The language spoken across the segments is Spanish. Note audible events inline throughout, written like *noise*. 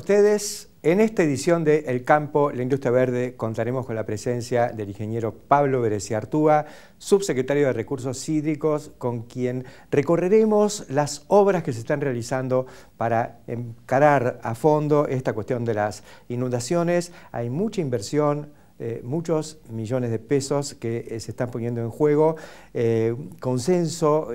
ustedes. En esta edición de El Campo, la Industria Verde, contaremos con la presencia del ingeniero Pablo Berecia Artúa, subsecretario de Recursos Hídricos, con quien recorreremos las obras que se están realizando para encarar a fondo esta cuestión de las inundaciones. Hay mucha inversión, eh, muchos millones de pesos que eh, se están poniendo en juego, eh, consenso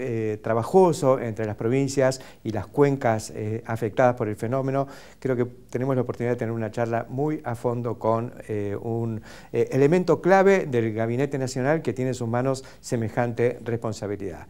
trabajoso entre las provincias y las cuencas afectadas por el fenómeno. Creo que tenemos la oportunidad de tener una charla muy a fondo con un elemento clave del Gabinete Nacional que tiene en sus manos semejante responsabilidad.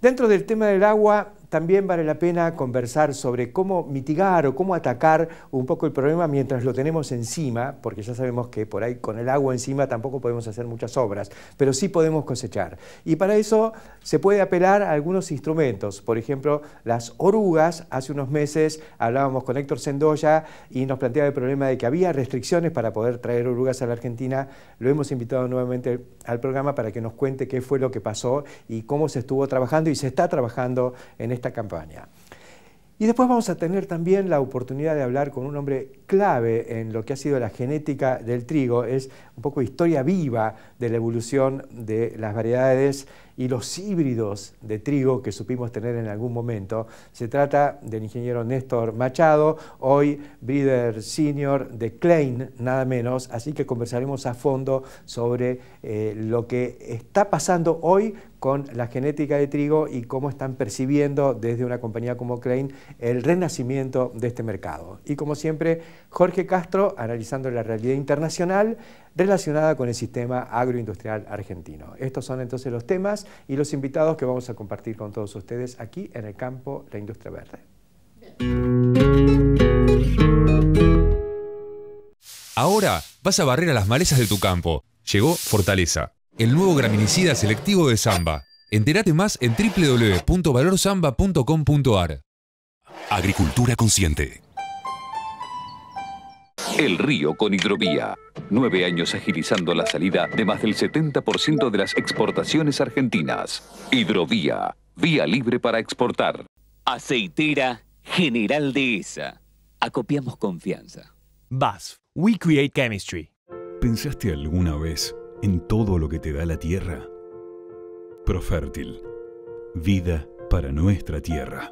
Dentro del tema del agua, también vale la pena conversar sobre cómo mitigar o cómo atacar un poco el problema mientras lo tenemos encima, porque ya sabemos que por ahí con el agua encima tampoco podemos hacer muchas obras, pero sí podemos cosechar. Y para eso se puede apelar a algunos instrumentos, por ejemplo, las orugas. Hace unos meses hablábamos con Héctor Sendoya y nos planteaba el problema de que había restricciones para poder traer orugas a la Argentina. Lo hemos invitado nuevamente al programa para que nos cuente qué fue lo que pasó y cómo se estuvo trabajando y se está trabajando en esta campaña. Y después vamos a tener también la oportunidad de hablar con un hombre clave en lo que ha sido la genética del trigo, es un poco historia viva de la evolución de las variedades y los híbridos de trigo que supimos tener en algún momento. Se trata del ingeniero Néstor Machado, hoy breeder senior de Klein, nada menos, así que conversaremos a fondo sobre eh, lo que está pasando hoy con la genética de trigo y cómo están percibiendo desde una compañía como Klein el renacimiento de este mercado. Y como siempre, Jorge Castro analizando la realidad internacional relacionada con el sistema agroindustrial argentino. Estos son entonces los temas y los invitados que vamos a compartir con todos ustedes aquí en el campo La Industria Verde. Ahora vas a barrer a las malezas de tu campo. Llegó Fortaleza, el nuevo graminicida selectivo de Zamba. Entérate más en www.valorzamba.com.ar. Agricultura consciente. El Río con Hidrovía. Nueve años agilizando la salida de más del 70% de las exportaciones argentinas. Hidrovía. Vía libre para exportar. Aceitera General de ESA. Acopiamos confianza. BASF. We create chemistry. ¿Pensaste alguna vez en todo lo que te da la tierra? Profértil. Vida para nuestra tierra.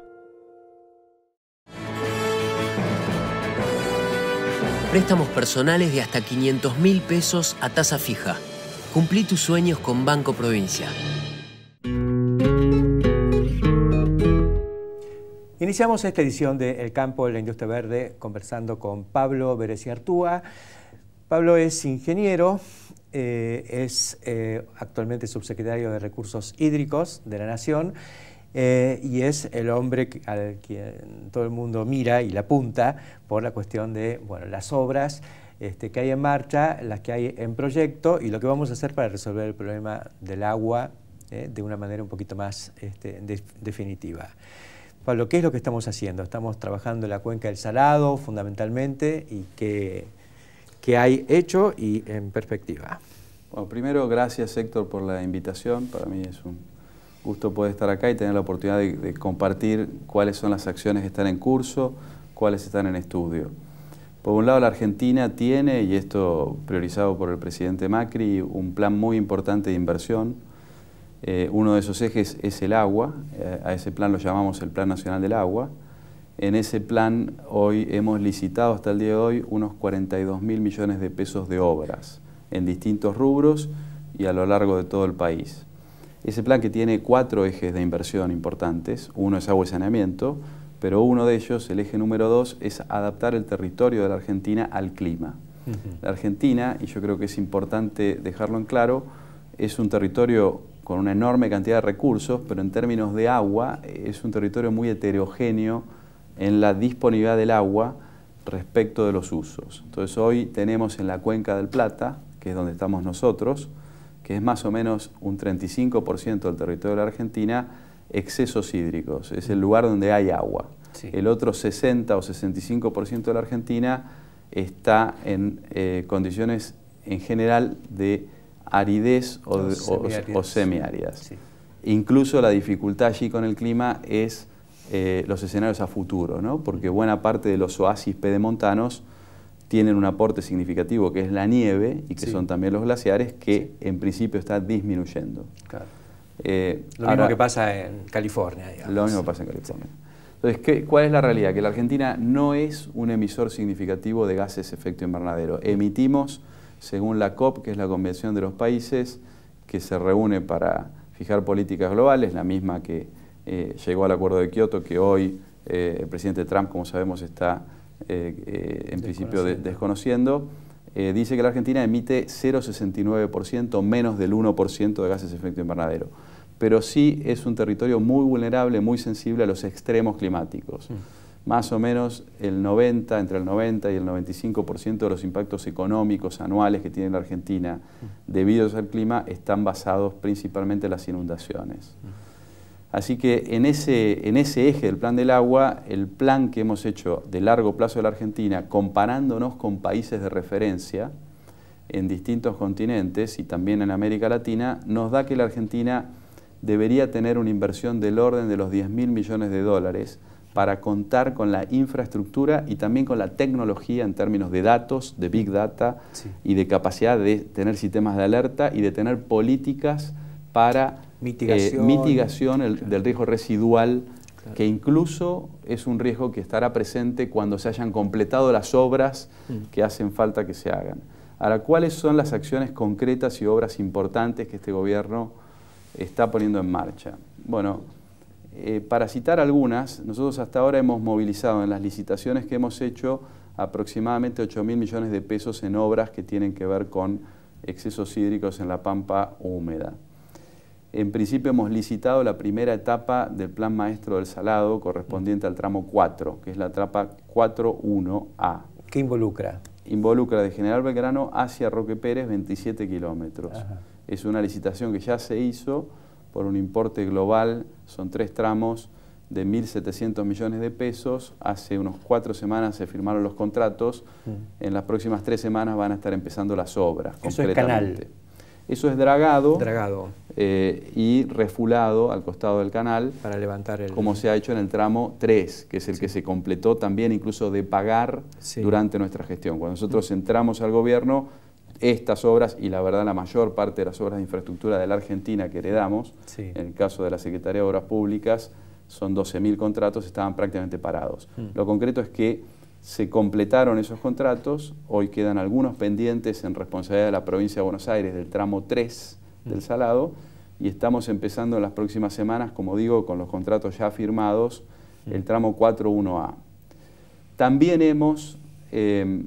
Préstamos personales de hasta 500 mil pesos a tasa fija. Cumplí tus sueños con Banco Provincia. Iniciamos esta edición de El Campo de la Industria Verde conversando con Pablo y Artúa. Pablo es ingeniero, eh, es eh, actualmente subsecretario de Recursos Hídricos de la Nación eh, y es el hombre al que todo el mundo mira y la apunta por la cuestión de bueno, las obras este, que hay en marcha, las que hay en proyecto y lo que vamos a hacer para resolver el problema del agua eh, de una manera un poquito más este, definitiva. Pablo, ¿qué es lo que estamos haciendo? Estamos trabajando en la cuenca del Salado fundamentalmente y qué, qué hay hecho y en perspectiva. Bueno, primero gracias Héctor por la invitación, para mí es un gusto poder estar acá y tener la oportunidad de, compartir cuáles son las acciones que están en curso, cuáles están en estudio. Por un lado, la Argentina tiene, y esto priorizado por el presidente Macri, un plan muy importante de inversión. Eh, uno de esos ejes es el agua, eh, a ese plan lo llamamos el Plan Nacional del Agua. En ese plan hoy hemos licitado hasta el día de hoy unos 42 mil millones de pesos de obras en distintos rubros y a lo largo de todo el país. Ese plan que tiene cuatro ejes de inversión importantes, uno es agua y saneamiento, pero uno de ellos, el eje número dos, es adaptar el territorio de la Argentina al clima. La Argentina, y yo creo que es importante dejarlo en claro, es un territorio con una enorme cantidad de recursos, pero en términos de agua es un territorio muy heterogéneo en la disponibilidad del agua respecto de los usos. Entonces hoy tenemos en la cuenca del Plata, que es donde estamos nosotros, que es más o menos un 35% del territorio de la Argentina, excesos hídricos. Es el lugar donde hay agua. El otro 60 o 65% de la Argentina está en eh, condiciones en general de aridez o, o, semiáridas. Incluso la dificultad allí con el clima es eh, los escenarios a futuro, porque buena parte de los oasis pedemontanos tienen un aporte significativo que es la nieve y que son también los glaciares que en principio está disminuyendo. Eh, lo mismo que pasa en California. Digamos. Lo mismo que pasa en California. Entonces, ¿qué, ¿cuál es la realidad? Que la Argentina no es un emisor significativo de gases efecto invernadero. Emitimos, según la COP, que es la Convención de los Países, que se reúne para fijar políticas globales, la misma que eh, llegó al Acuerdo de Kioto, que hoy eh, el presidente Trump, como sabemos, está eh, eh, en principio desconociendo, eh, dice que la Argentina emite 0,69%, menos del 1% de gases de efecto invernadero pero sí es un territorio muy vulnerable, muy sensible a los extremos climáticos. Más o menos el 90, entre el 90 y el 95% de los impactos económicos anuales que tiene la Argentina mm. debido al clima están basados principalmente en las inundaciones. Mm. Así que en ese, en ese eje del plan del agua, el plan que hemos hecho de largo plazo de la Argentina, comparándonos con países de referencia en distintos continentes y también en América Latina, nos da que la Argentina debería tener una inversión del orden de los 10 mil millones de dólares para contar con la infraestructura y también con la tecnología en términos de datos, de big data y de capacidad de tener sistemas de alerta y de tener políticas para mitigación, del riesgo residual, que incluso es un riesgo que estará presente cuando se hayan completado las obras mm. que hacen falta que se hagan. Ahora, ¿cuáles son las acciones concretas y obras importantes que este gobierno está poniendo en marcha? Bueno, eh, para citar algunas, nosotros hasta ahora hemos movilizado en las licitaciones que hemos hecho aproximadamente 8 mil millones de pesos en obras que tienen que ver con excesos hídricos en la pampa húmeda. En principio hemos licitado la primera etapa del Plan Maestro del Salado correspondiente al tramo 4, que es la etapa 41A. ¿Qué involucra? Involucra de General Belgrano hacia Roque Pérez 27 kilómetros. Es una licitación que ya se hizo por un importe global, son tres tramos de 1.700 millones de pesos. Hace unos cuatro semanas se firmaron los contratos. Mm. En las próximas tres semanas van a estar empezando las obras. Eso es canal. Eso es dragado. Dragado eh, y refulado al costado del canal. Como se ha hecho en el tramo 3, que es el que se completó también incluso de pagar durante nuestra gestión. Cuando nosotros entramos al gobierno, estas obras y la verdad la mayor parte de las obras de infraestructura de la Argentina que heredamos, en el caso de la Secretaría de Obras Públicas, son 12.000 contratos, estaban prácticamente parados. Mm. Lo concreto es que se completaron esos contratos, hoy quedan algunos pendientes en responsabilidad de la provincia de Buenos Aires del tramo 3, del salado y estamos empezando en las próximas semanas, como digo, con los contratos ya firmados, el mm. tramo 4.1A. También hemos em,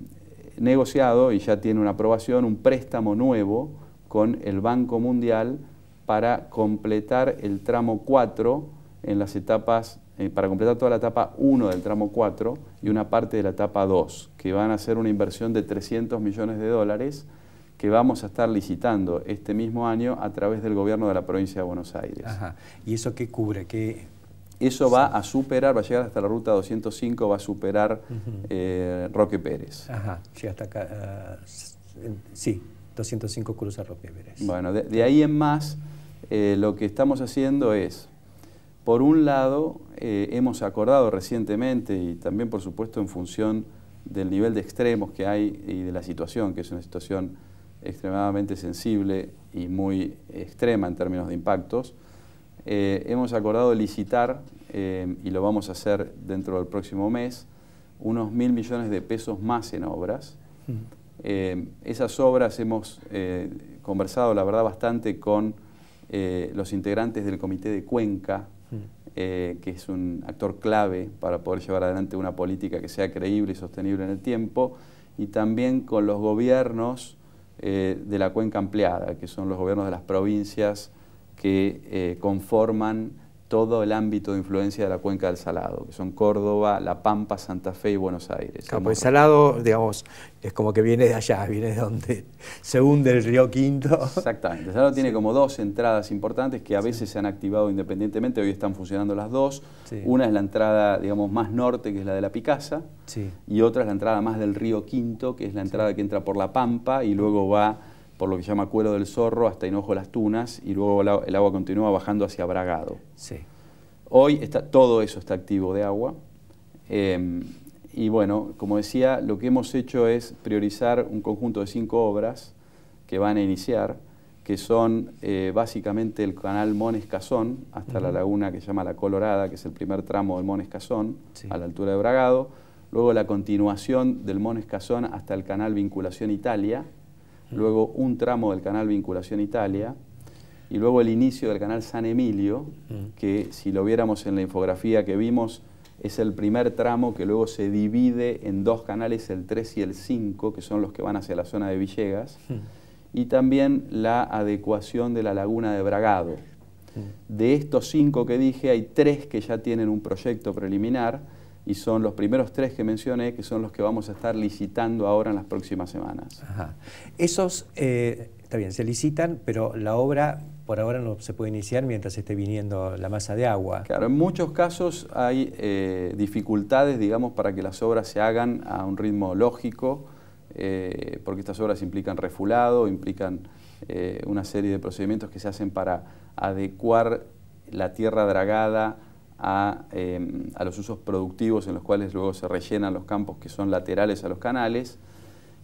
negociado, y ya tiene una aprobación, un préstamo nuevo con el Banco Mundial para completar el tramo 4 en las etapas, eh, para completar toda la etapa 1 del tramo 4 y una parte de la etapa 2, que van a ser una inversión de 300 millones de dólares que vamos a estar licitando este mismo año a través del gobierno de la provincia de Buenos Aires. Ajá. ¿Y eso qué cubre? Eso va a superar, va a llegar hasta la ruta 205, va a superar eh, Roque Pérez. Ajá, llega hasta acá. Ah, sí, 205 cruza Roque Pérez. Bueno, de, ahí en más, eh, lo que estamos haciendo es, por un lado, eh, hemos acordado recientemente y también, por supuesto, en función del nivel de extremos que hay y de la situación, que es una situación extremadamente sensible y muy extrema en términos de impactos, eh, hemos acordado licitar, eh, y lo vamos a hacer dentro del próximo mes, unos mil millones de pesos más en obras. Mm. Eh, esas obras hemos conversado, la verdad, bastante con los integrantes del Comité de Cuenca, mm. que es un actor clave para poder llevar adelante una política que sea creíble y sostenible en el tiempo, y también con los gobiernos eh, de la cuenca ampliada, que son los gobiernos de las provincias que eh, conforman todo el ámbito de influencia de la cuenca del Salado, que son Córdoba, La Pampa, Santa Fe y Buenos Aires. el Salado, digamos, es como que viene de allá, *laughs* viene de donde se hunde el río Quinto. Exactamente, el Salado tiene como dos entradas importantes que a veces se han activado independientemente, hoy están funcionando las dos. Una es la entrada, digamos, más norte, que es la de La Picasa, y otra es la entrada más del río Quinto, que es la entrada que entra por La Pampa y luego va por lo que se llama Cuero del Zorro hasta Hinojo Las Tunas y luego el agua continúa bajando hacia Bragado. Sí. Hoy está, todo eso está activo de agua. Em, y bueno, como decía, lo que hemos hecho es priorizar un conjunto de cinco obras que van a iniciar, que son eh, básicamente el canal Mones Cazón hasta la laguna que se llama La Colorada, que es el primer tramo del Mones Cazón, a la altura de Bragado. Luego la continuación del Mones Cazón hasta el canal Vinculación Italia, luego un tramo del canal Vinculación Italia, y luego el inicio del canal San Emilio, mm. que si lo viéramos en la infografía que vimos, es el primer tramo que luego se divide en dos canales, el 3 y el 5, que son los que van hacia la zona de Villegas, mm. y también la adecuación de la laguna de Bragado. Mm. De estos cinco que dije, hay tres que ya tienen un proyecto preliminar, y son los primeros tres que mencioné, que son los que vamos a estar licitando ahora en las próximas semanas. Ajá. Esos, eh, está bien, se licitan, pero la obra por ahora no se puede iniciar mientras esté viniendo la masa de agua. Claro, en muchos casos hay eh, dificultades, digamos, para que las obras se hagan a un ritmo lógico, eh, porque estas obras implican refulado, implican una serie de procedimientos que se hacen para adecuar la tierra dragada Em, a, los usos productivos en los cuales luego se rellenan los campos que son laterales a los canales.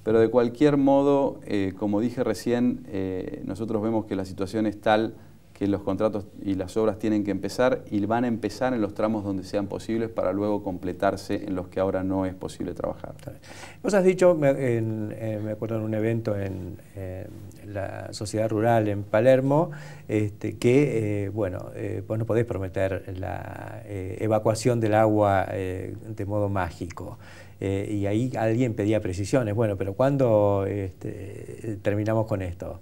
Pero de cualquier modo, eh, como dije recién, eh, nosotros vemos que la situación es tal que los contratos y las obras tienen que empezar y van a empezar en los tramos donde sean posibles para luego completarse en los que ahora no es posible trabajar. Vos has dicho, eh, me, acuerdo en un evento en, eh, la sociedad rural en Palermo, este, que eh, bueno, vos no podés prometer la evacuación del agua de modo mágico. y ahí alguien pedía precisiones. Bueno, pero ¿cuándo este, terminamos con esto?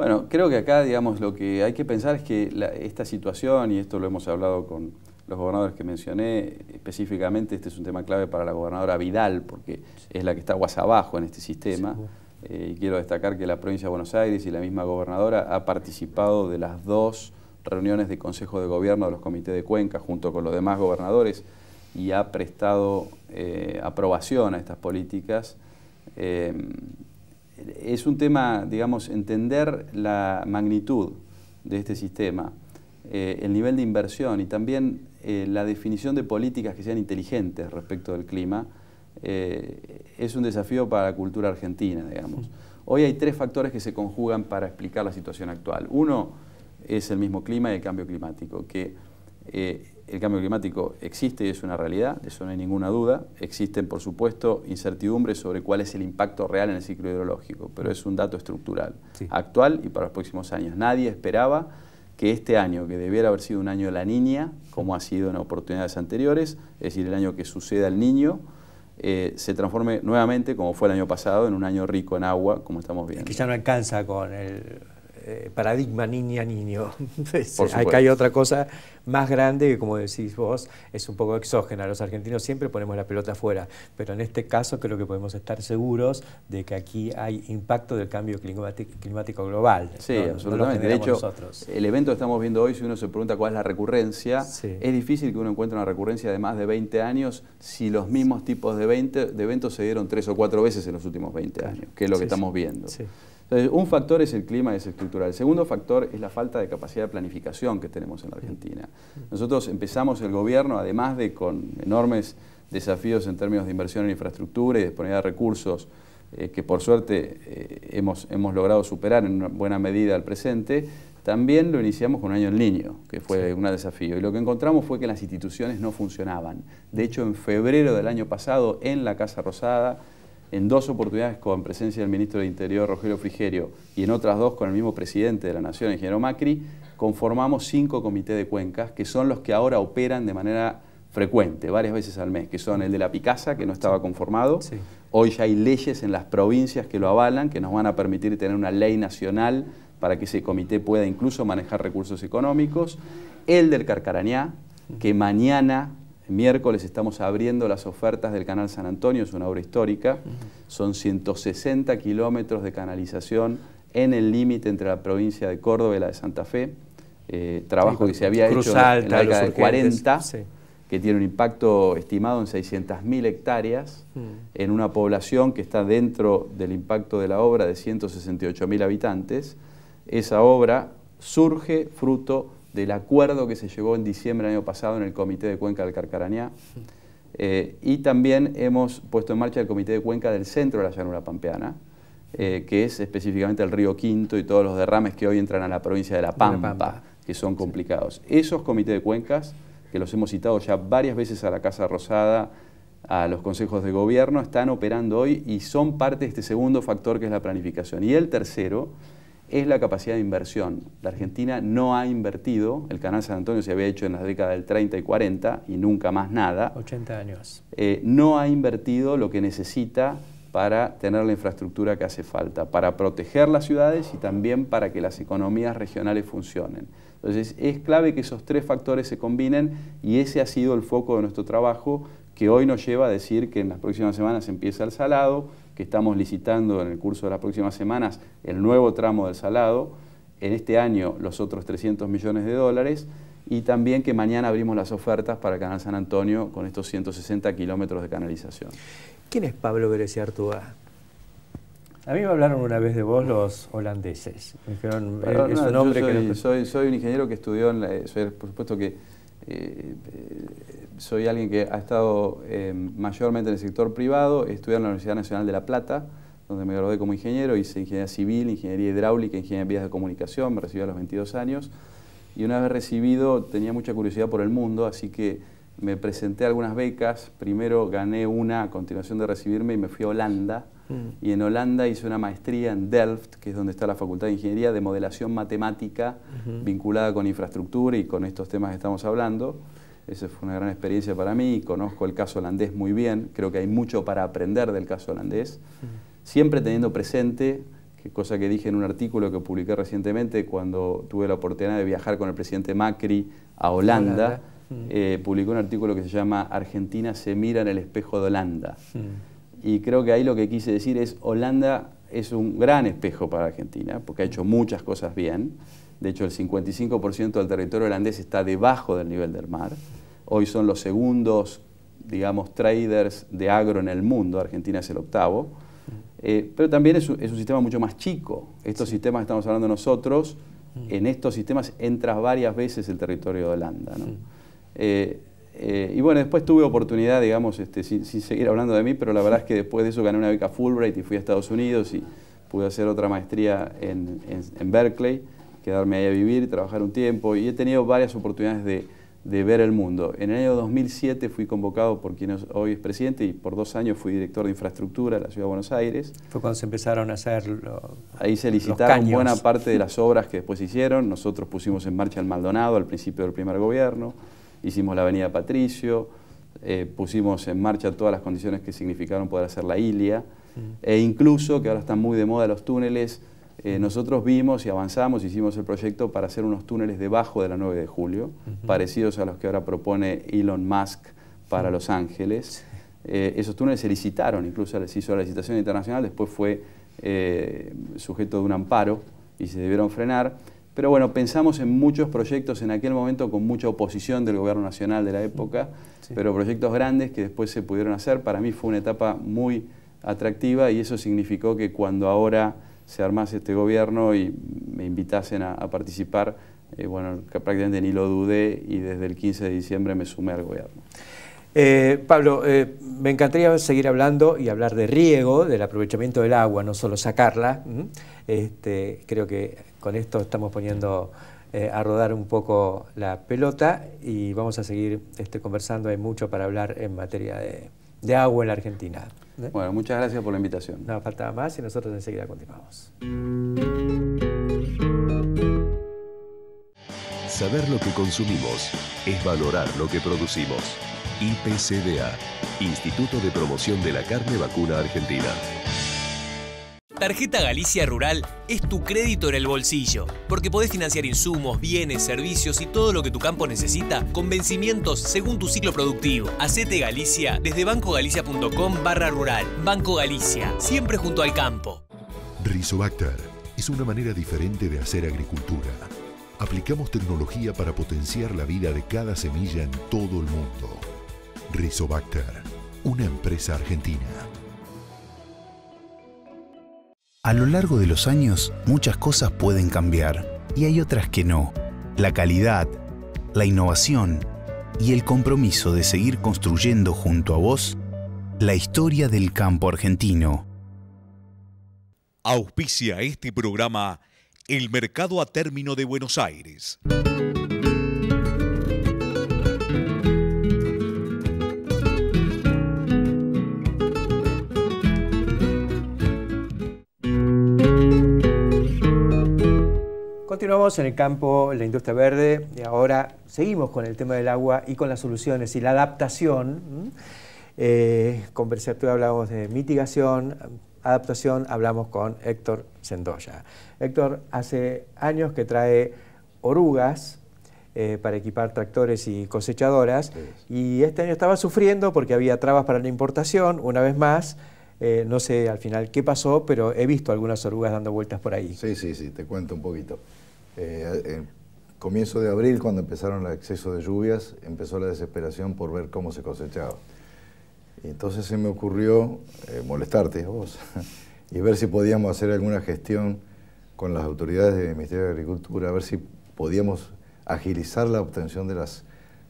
Bueno, creo que acá, digamos, lo que hay que pensar es que esta situación, y esto lo hemos hablado con los gobernadores que mencioné, específicamente este es un tema clave para la gobernadora Vidal, porque es la que está aguas abajo en este sistema. Eh, y quiero destacar que la provincia de Buenos Aires y la misma gobernadora ha participado de las dos reuniones de Consejo de Gobierno de los comités de Cuenca junto con los demás gobernadores y ha prestado eh, aprobación a estas políticas. Eh, es un tema, digamos, entender la magnitud de este sistema, eh, el nivel de inversión y también eh, la definición de políticas que sean inteligentes respecto del clima, eh, es un desafío para la cultura argentina, digamos. Hoy hay tres factores que se conjugan para explicar la situación actual. Uno es el mismo clima y el cambio climático, que el cambio climático existe y es una realidad, de eso no hay ninguna duda. Existen, por supuesto, incertidumbres sobre cuál es el impacto real en el ciclo hidrológico, pero es un dato estructural, actual y para los próximos años. Nadie esperaba que este año, que debiera haber sido un año de la niña, como ha sido en oportunidades anteriores, es decir, el año que suceda al niño, eh, se transforme nuevamente, como fue el año pasado, en un año rico en agua, como estamos viendo. Es que ya no alcanza con el eh, paradigma niña-niño. *laughs* Acá hay otra cosa más grande que, como decís vos, es un poco exógena. Los argentinos siempre ponemos la pelota afuera, pero en este caso creo que podemos estar seguros de que aquí hay impacto del cambio climático global. Sí, absolutamente. nosotros. el evento que estamos viendo hoy, si uno se pregunta cuál es la recurrencia, es difícil que uno encuentre una recurrencia de más de 20 años si los mismos tipos de, eventos se dieron tres o cuatro veces en los últimos 20 años, que es lo que estamos viendo un factor es el clima desestructural. El segundo factor es la falta de capacidad de planificación que tenemos en la Argentina. Nosotros empezamos el gobierno, además de con enormes desafíos en términos de inversión en infraestructura y disponibilidad de recursos, eh, que por suerte eh, hemos, logrado superar en una buena medida al presente, también lo iniciamos con un año en niño, que fue un desafío. Y lo que encontramos fue que las instituciones no funcionaban. De hecho, en febrero del año pasado, en la Casa Rosada, en dos oportunidades con presencia del ministro de Interior, Rogelio Frigerio, y en otras dos con el mismo presidente de la Nación, ingeniero Macri, conformamos cinco comités de cuencas, que son los que ahora operan de manera frecuente, varias veces al mes, que son el de la Picasa, que no estaba conformado. Hoy ya hay leyes en las provincias que lo avalan, que nos van a permitir tener una ley nacional para que ese comité pueda incluso manejar recursos económicos. El del Carcarañá, que mañana miércoles estamos abriendo las ofertas del Canal San Antonio, es una obra histórica. Son 160 kilómetros de canalización en el límite entre la provincia de Córdoba y la de Santa Fe. Eh, trabajo que se había hecho en la década 40, que tiene un impacto estimado en 600.000 hectáreas, en una población que está dentro del impacto de la obra de 168.000 habitantes. Esa obra surge fruto de del acuerdo que se llegó en diciembre del año pasado en el Comité de Cuenca del Carcarañá. *laughs* Eh, y también hemos puesto en marcha el Comité de Cuenca del Centro de la Llanura Pampeana, eh, que es específicamente el río Quinto y todos los derrames que hoy entran a la provincia de La Pampa, que son complicados. Esos comités de cuencas, que los hemos citado ya varias veces a la Casa Rosada, a los consejos de gobierno, están operando hoy y son parte de este segundo factor que es la planificación. Y el tercero es la capacidad de inversión. La Argentina no ha invertido, el Canal San Antonio se había hecho en las décadas del 30 y 40 y nunca más nada. 80 años. Eh, no ha invertido lo que necesita para tener la infraestructura que hace falta, para proteger las ciudades y también para que las economías regionales funcionen. Entonces es clave que esos tres factores se combinen y ese ha sido el foco de nuestro trabajo que hoy nos lleva a decir que en las próximas semanas empieza el salado, que estamos licitando en el curso de las próximas semanas el nuevo tramo del Salado, en este año los otros 300 millones de dólares y también que mañana abrimos las ofertas para Canal San Antonio con estos 160 kilómetros de canalización. ¿Quién es Pablo Vélez Artúa? A mí me hablaron una vez de vos los holandeses. Me dijeron, eh, es un soy, un ingeniero que estudió, en la, soy, por supuesto que eh, eh, soy alguien que ha estado eh, mayormente en el sector privado, Estudié en la Universidad Nacional de La Plata, donde me gradué como ingeniero, hice ingeniería civil, ingeniería hidráulica, ingeniería de vías de comunicación, me recibí a los 22 años. Y una vez recibido tenía mucha curiosidad por el mundo, así que me presenté a algunas becas. Primero gané una a continuación de recibirme y me fui a Holanda. Mm. Y en Holanda hice una maestría en Delft, que es donde está la Facultad de Ingeniería de Modelación Matemática, vinculada con infraestructura y con estos temas que estamos hablando. Esa fue una gran experiencia para mí, conozco el caso holandés muy bien, creo que hay mucho para aprender del caso holandés, siempre teniendo presente, que cosa que dije en un artículo que publiqué recientemente cuando tuve la oportunidad de viajar con el presidente Macri a Holanda, eh, Publicó un artículo que se llama Argentina se mira en el espejo de Holanda. Y creo que ahí lo que quise decir es Holanda es un gran espejo para Argentina, porque ha hecho muchas cosas bien de hecho, el 55% del territorio holandés está debajo del nivel del mar. Hoy son los segundos, digamos, traders de agro en el mundo. Argentina es el octavo. Eh, pero también es un, sistema mucho más chico. Estos sistemas estamos hablando nosotros, mm. en estos sistemas entras varias veces el territorio de Holanda. Eh, eh, y bueno, después tuve oportunidad, digamos, este, sin, seguir hablando de mí, pero la verdad es que después de eso gané una beca Fulbright y fui a Estados Unidos y pude hacer otra maestría en Berkeley quedarme ahí a vivir, y trabajar un tiempo y he tenido varias oportunidades de, ver el mundo. En el año 2007 fui convocado por quien hoy es presidente y por dos años fui director de infraestructura de la Ciudad de Buenos Aires. Fue cuando se empezaron a hacer los Ahí se licitaron buena parte de las obras que después hicieron. Nosotros pusimos en marcha el Maldonado al principio del primer gobierno, hicimos la Avenida Patricio, eh, pusimos en marcha todas las condiciones que significaron poder hacer la Ilia, mm. e incluso, que ahora están muy de moda los túneles, eh, nosotros vimos y avanzamos, hicimos el proyecto para hacer unos túneles debajo de la 9 de julio, parecidos a los que ahora propone Elon Musk para Los Ángeles. Eh, esos túneles se licitaron, incluso se hizo la licitación internacional, después fue eh, sujeto de un amparo y se debieron frenar. Pero bueno, pensamos en muchos proyectos en aquel momento con mucha oposición del gobierno nacional de la época, pero proyectos grandes que después se pudieron hacer. Para mí fue una etapa muy atractiva y eso significó que cuando ahora se armase este gobierno y me invitasen a, participar, eh, bueno, prácticamente ni lo dudé y desde el 15 de diciembre me sumé al gobierno. Eh, Pablo, eh, me encantaría seguir hablando y hablar de riego, del aprovechamiento del agua, no solo sacarla. Este, creo que con esto estamos poniendo a rodar un poco la pelota y vamos a seguir este, conversando. Hay mucho para hablar en materia de agua en la Argentina. ¿Eh? Bueno, muchas gracias por la invitación. No, falta más y nosotros enseguida continuamos. Saber lo que consumimos es valorar lo que producimos. IPCDA, Instituto de Promoción de la Carne Vacuna Argentina. Tarjeta Galicia Rural es tu crédito en el bolsillo, porque podés financiar insumos, bienes, servicios y todo lo que tu campo necesita con vencimientos según tu ciclo productivo. Hacete Galicia desde bancogalicia.com barra rural. Banco Galicia, siempre junto al campo. Rizobacter es una manera diferente de hacer agricultura. Aplicamos tecnología para potenciar la vida de cada semilla en todo el mundo. Rizobacter, una empresa argentina. A lo largo de los años, muchas cosas pueden cambiar y hay otras que no. La calidad, la innovación y el compromiso de seguir construyendo junto a vos la historia del campo argentino. Auspicia este programa el mercado a término de Buenos Aires. Continuamos en el campo, la industria verde, y ahora seguimos con el tema del agua y con las soluciones y la adaptación. Eh, hablamos de mitigación, adaptación, hablamos con Héctor Sendoya. Héctor, hace años que trae orugas eh, para equipar tractores y cosechadoras y este año estaba sufriendo porque había trabas para la importación, una vez más. Eh, no sé al final qué pasó, pero he visto algunas orugas dando vueltas por ahí. Sí, sí, sí, te cuento un poquito. Eh, comienzo de abril, cuando empezaron el exceso de lluvias, empezó la desesperación por ver cómo se cosechaba. entonces se me ocurrió eh, molestarte a vos *laughs* y ver si podíamos hacer alguna gestión con las autoridades del Ministerio de Agricultura, a ver si podíamos agilizar la obtención de las,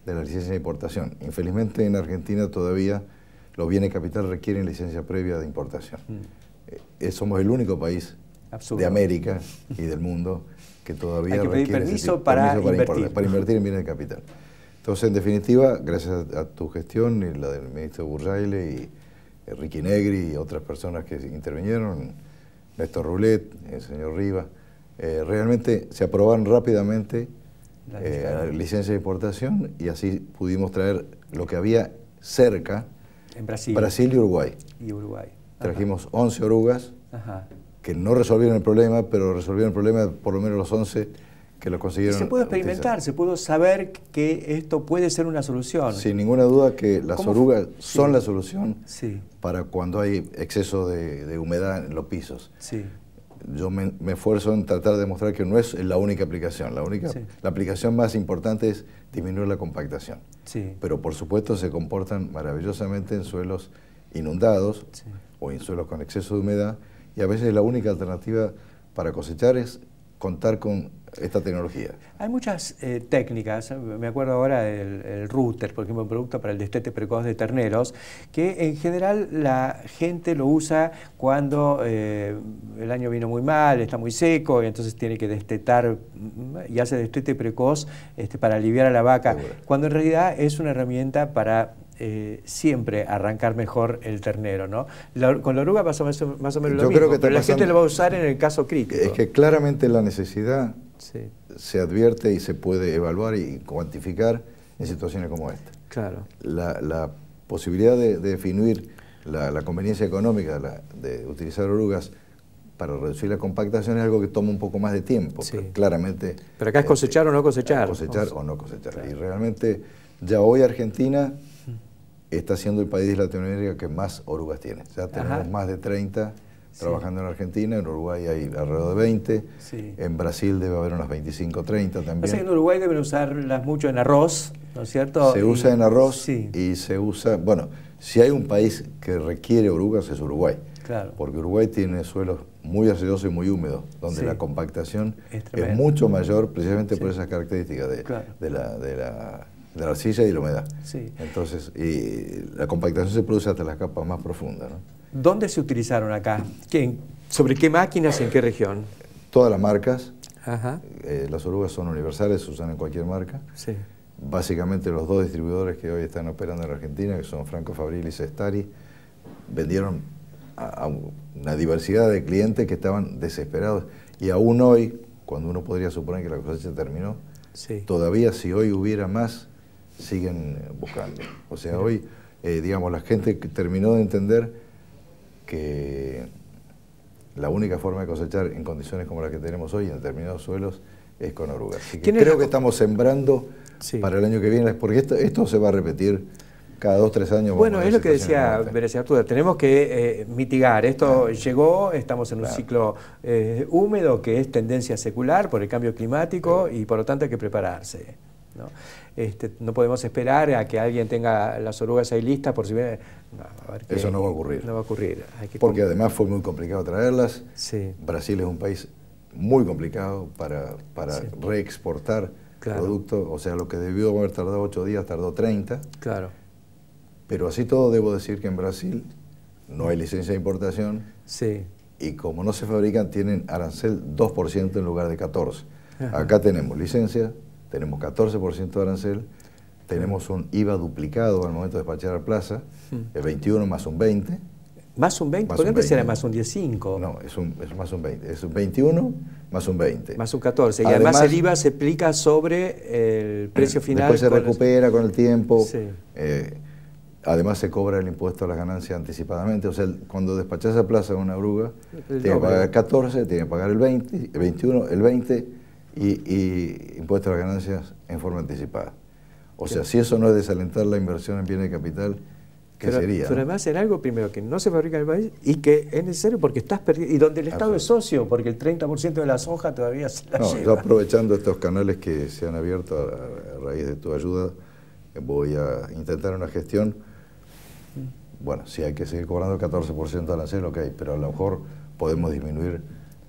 de licencias de importación. Infelizmente en Argentina todavía los bienes capital requieren licencia previa de importación. Mm. Eh, somos el único país de América y del mundo que todavía Hay que pedir permiso, para, para, invertir. para invertir en bienes de capital. Entonces, en definitiva, gracias a tu gestión y la del ministro Burraile y eh, Ricky Negri y otras personas que intervinieron, Néstor Roulet el señor Rivas, eh, realmente se aprobaron rápidamente eh, la licencia de importación y así pudimos traer lo que había cerca, en Brasil. y Uruguay. Y Uruguay. Trajimos 11 orugas, Ajá que no resolvieron el problema, pero resolvieron el problema por lo menos los 11 que lo consiguieron. Se pudo experimentar, se pudo saber que esto puede ser una solución. Sin ninguna duda que las orugas son la solución para cuando hay exceso de, humedad en los pisos. Sí. Yo me, esfuerzo en tratar de demostrar que no es la única aplicación. La, única, la aplicación más importante es disminuir la compactación. Sí. Pero por supuesto se comportan maravillosamente en suelos inundados o en suelos con exceso de humedad y a veces la única alternativa para cosechar es contar con esta tecnología. Hay muchas eh, técnicas, me acuerdo ahora del el router, por ejemplo, un producto para el destete precoz de terneros, que en general la gente lo usa cuando eh, el año vino muy mal, está muy seco, y entonces tiene que destetar y hace destete precoz este, para aliviar a la vaca, cuando en realidad es una herramienta para eh, siempre arrancar mejor el ternero, ¿no? con la oruga más, o menos Yo creo que la gente lo va a usar en el caso crítico. Es que claramente la necesidad se advierte y se puede evaluar y cuantificar en situaciones como esta. Claro. La, posibilidad de, definir la, conveniencia económica de utilizar orugas para reducir la compactación es algo que toma un poco más de tiempo, pero claramente... Pero acá es cosechar o no cosechar. Cosechar o, no cosechar. Y realmente ya hoy Argentina está siendo el país de Latinoamérica que más orugas tiene. Ya tenemos más de 30 trabajando en Argentina, en Uruguay hay alrededor de 20, en Brasil debe haber unas 25, 30 también. que en Uruguay deben usarlas mucho en arroz, ¿no es cierto? Se usa en arroz y se usa, bueno, si hay un país que requiere orugas es Uruguay. Claro. Porque Uruguay tiene suelos muy acidosos y muy húmedos, donde la compactación es, mucho mayor precisamente por esas características de la de la arcilla y la humedad. Entonces, y la compactación se produce hasta las capas más profundas. ¿no? ¿Dónde se utilizaron acá? ¿Sobre qué máquinas y en qué región? Todas las marcas. Eh, las orugas son universales, se usan en cualquier marca. Básicamente los dos distribuidores que hoy están operando en la Argentina, que son Franco Fabril y Sestari, vendieron a, una diversidad de clientes que estaban desesperados. Y aún hoy, cuando uno podría suponer que la cosa se terminó, todavía si hoy hubiera más siguen eh, buscando. O sea, hoy, eh, digamos, la gente terminó de entender que la única forma de cosechar en condiciones como las que tenemos hoy, en determinados suelos, es con orugas. Así creo que estamos sembrando para el año que viene, porque esto, se va a repetir cada dos, tres años. Bueno, es lo que decía ¿eh? Beres Artuda, tenemos que mitigar. Esto llegó, estamos en un ciclo húmedo que es tendencia secular por el cambio climático y por lo tanto hay que prepararse. ¿no? Este, no podemos esperar a que alguien tenga las orugas ahí listas por si viene... Eso no va a ocurrir. No va a ocurrir. Porque además fue muy complicado traerlas. Sí. Brasil es un país muy complicado para, para reexportar productos. O sea, lo que debió haber tardado 8 días, tardó 30. Claro. Pero así todo debo decir que en Brasil no hay licencia de importación. Sí. Y como no se fabrican, tienen arancel 2% en lugar de 14. Acá tenemos licencia, tenemos 14% de arancel, tenemos un IVA duplicado al momento de despachar a plaza, hmm. el 21 más un 20. ¿Más un 20? Porque ¿Por antes era más un 15? No, es, un, más un 20. Es un 21 más un 20. Más un 14. Y además, el IVA se aplica sobre el precio eh, final. Después se recupera con el tiempo. Eh, además se cobra el impuesto a las ganancias anticipadamente. O sea, cuando despachas a plaza una oruga, tiene que pagar el 14, tiene que pagar el 20, el 21, el 20 y, y impuesto a las ganancias en forma anticipada. O sea, si eso no es desalentar la inversión en bienes de capital, ¿qué sería? Pero además en algo, primero, que no se fabrica en el país y que es necesario porque estás perdiendo. Y donde el ah, Estado es socio, porque el 30% de la soja todavía se no, Yo aprovechando estos canales que se han abierto a, raíz de tu ayuda, voy a intentar una gestión. Mm. Bueno, si hay que seguir cobrando el 14% de la que ok, pero a lo mejor podemos disminuir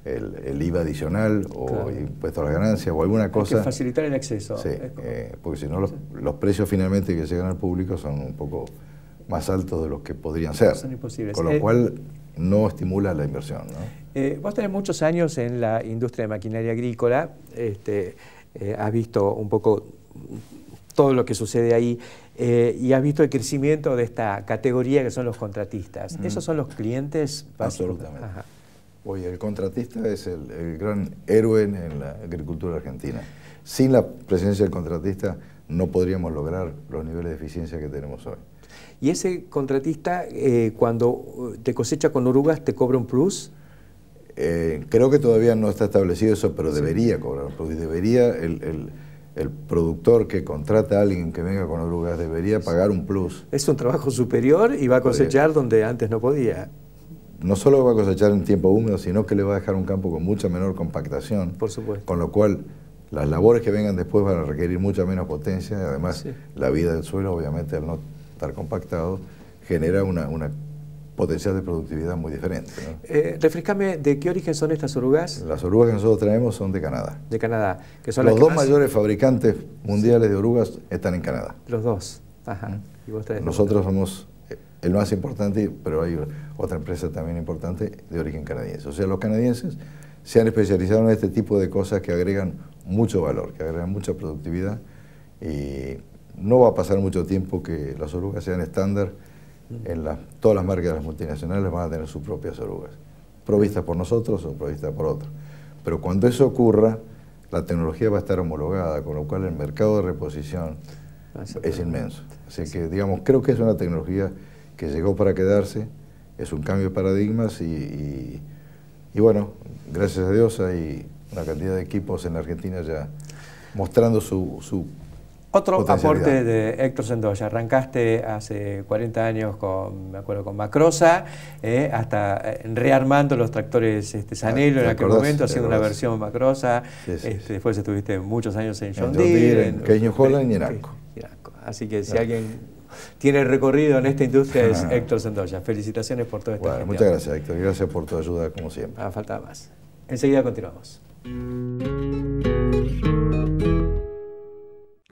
el, IVA adicional o impuesto a las ganancias o alguna cosa. Hay que facilitar el acceso. Eh, porque si no los, precios finalmente que llegan al público son un poco más altos de los que podrían ser. Con lo eh, cual no estimula la inversión. Eh, vos tenés muchos años en la industria de maquinaria agrícola, este, has visto un poco todo lo que sucede ahí y has visto el crecimiento de esta categoría que son los contratistas. ¿Esos son los clientes? Absolutamente. Oye, el contratista es el, gran héroe en la agricultura argentina. Sin la presencia del contratista no podríamos lograr los niveles de eficiencia que tenemos hoy. ¿Y ese contratista eh, cuando eh, te cosecha con orugas te cobra un plus? Eh, creo que todavía no está establecido eso, pero debería cobrar un plus. Y debería el, productor que contrata a alguien que venga con orugas, debería pagar un plus. Es un trabajo superior y va a cosechar donde antes no podía no solo va a cosechar en tiempo húmedo, sino que le va a dejar un campo con mucha menor compactación. Por supuesto. Con lo cual, las labores que vengan después van a requerir mucha menos potencia. Y además, la vida del suelo, obviamente, al no estar compactado, genera una, una potencial de productividad muy diferente. Eh, refrescame, ¿de qué origen son estas orugas? Las orugas que nosotros traemos son de Canadá. De Canadá. Que son Los dos mayores fabricantes mundiales de orugas están en Canadá. Los dos. Ajá. ¿Y vos traes nosotros somos el más importante, pero hay otra empresa también importante de origen canadiense. O sea, los canadienses se han especializado en este tipo de cosas que agregan mucho valor, que agregan mucha productividad y no va a pasar mucho tiempo que las orugas sean estándar en las todas las marcas de las multinacionales van a tener sus propias orugas, provistas por nosotros o provistas por otros. Pero cuando eso ocurra, la tecnología va a estar homologada, con lo cual el mercado de reposición es inmenso. Así que, digamos, creo que es una tecnología que llegó para quedarse, es un cambio de paradigmas y, bueno, gracias a Dios hay una cantidad de equipos en Argentina ya mostrando su, su otro aporte de Héctor Sendoya. Arrancaste hace 40 años con, me acuerdo, con Macrosa, eh, hasta eh, rearmando los tractores este, ah, Sanelo en aquel momento, haciendo una versión Macrosa. Este, después estuviste muchos años en John, en Deere, Holland y en Así que si ah. alguien tiene recorrido en esta industria es *laughs* Héctor Sendoya. Felicitaciones por todo este Bueno, muchas gracias Héctor, gracias por tu ayuda como siempre. Ah, falta más. Enseguida continuamos.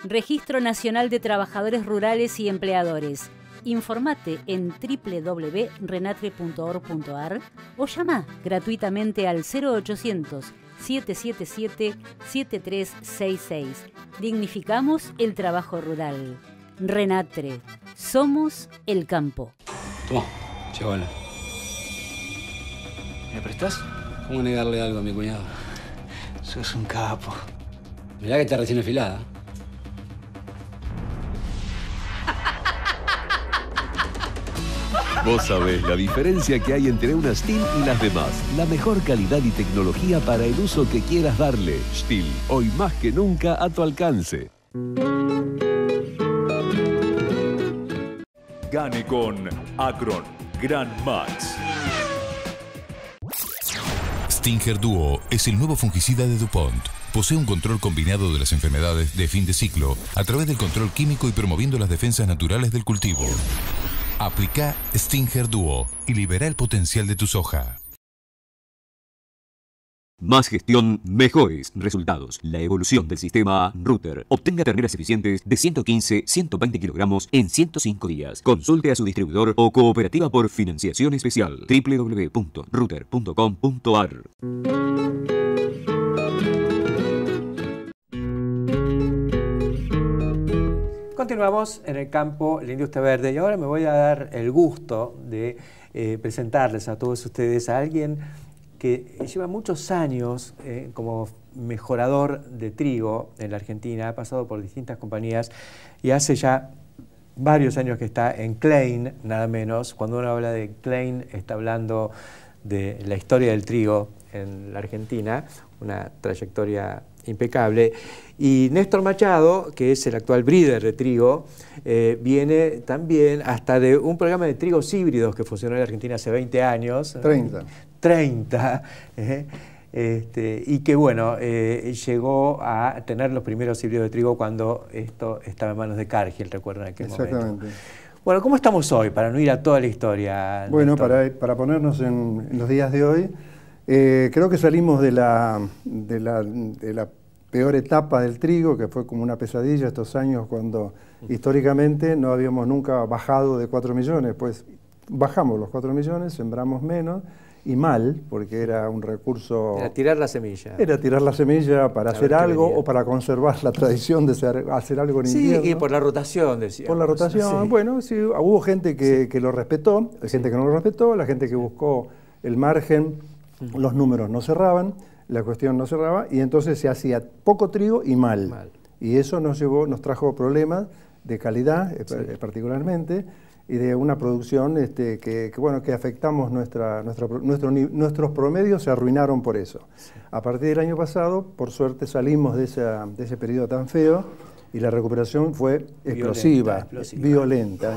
Registro Nacional de Trabajadores Rurales y Empleadores. Informate en www.renatre.org.ar o llama gratuitamente al 0800 777 7366. Dignificamos el trabajo rural. Renatre. Somos el campo. Toma, ¿Me prestás? ¿Cómo negarle algo a mi cuñado? Sos un capo. Mirá que está recién afilada. *laughs* Vos sabés la diferencia que hay entre una Steel y las demás. La mejor calidad y tecnología para el uso que quieras darle. Steel, hoy más que nunca a tu alcance. Gane con Akron Grand Max. Stinger Duo es el nuevo fungicida de DuPont. Posee un control combinado de las enfermedades de fin de ciclo a través del control químico y promoviendo las defensas naturales del cultivo. Aplica Stinger Duo y libera el potencial de tu soja. Más gestión, mejores resultados. La evolución del sistema Router. Obtenga terneras eficientes de 115, 120 kilogramos en 105 días. Consulte a su distribuidor o cooperativa por financiación especial. www.router.com.ar Continuamos en el campo La Industria Verde y ahora me voy a dar el gusto de eh, presentarles a todos ustedes a alguien que lleva muchos años eh, como mejorador de trigo en la Argentina, ha pasado por distintas compañías y hace ya varios años que está en Klein, nada menos. Cuando uno habla de Klein, está hablando de la historia del trigo en la Argentina, una trayectoria impecable. Y Néstor Machado, que es el actual breeder de trigo, eh, viene también hasta de un programa de trigos híbridos que funcionó en la Argentina hace 20 años. 30. 30, *laughs* eh, este, y que bueno, eh, llegó a tener los primeros sirvios de trigo cuando esto estaba en manos de Cargill, recuerdan aquel Exactamente. Bueno, ¿cómo estamos hoy? Para no ir a toda la historia. Bueno, para, ponernos en, los días de hoy, eh, creo que salimos de la, de la, de la peor etapa del trigo, que fue como una pesadilla estos años cuando históricamente no habíamos nunca bajado de 4 millones, pues bajamos los 4 millones, sembramos menos, y mal, porque era un recurso... Era tirar la semilla. Era tirar la semilla para hacer algo o para conservar la tradición de hacer algo en invierno. Sí, y por la rotación, decía. Por la rotación, bueno, sí, hubo gente que, lo respetó, gente que no lo respetó, la gente que buscó el margen, los números no cerraban, la cuestión no cerraba, y entonces se hacía poco trigo y mal. mal. Y eso nos, llevó, nos trajo problemas de calidad, eh, particularmente, y de una producción este, que, afectamos nuestros promedios se arruinaron por eso. A partir del año pasado, por suerte salimos de, ese periodo tan feo y la recuperación fue explosiva, violenta,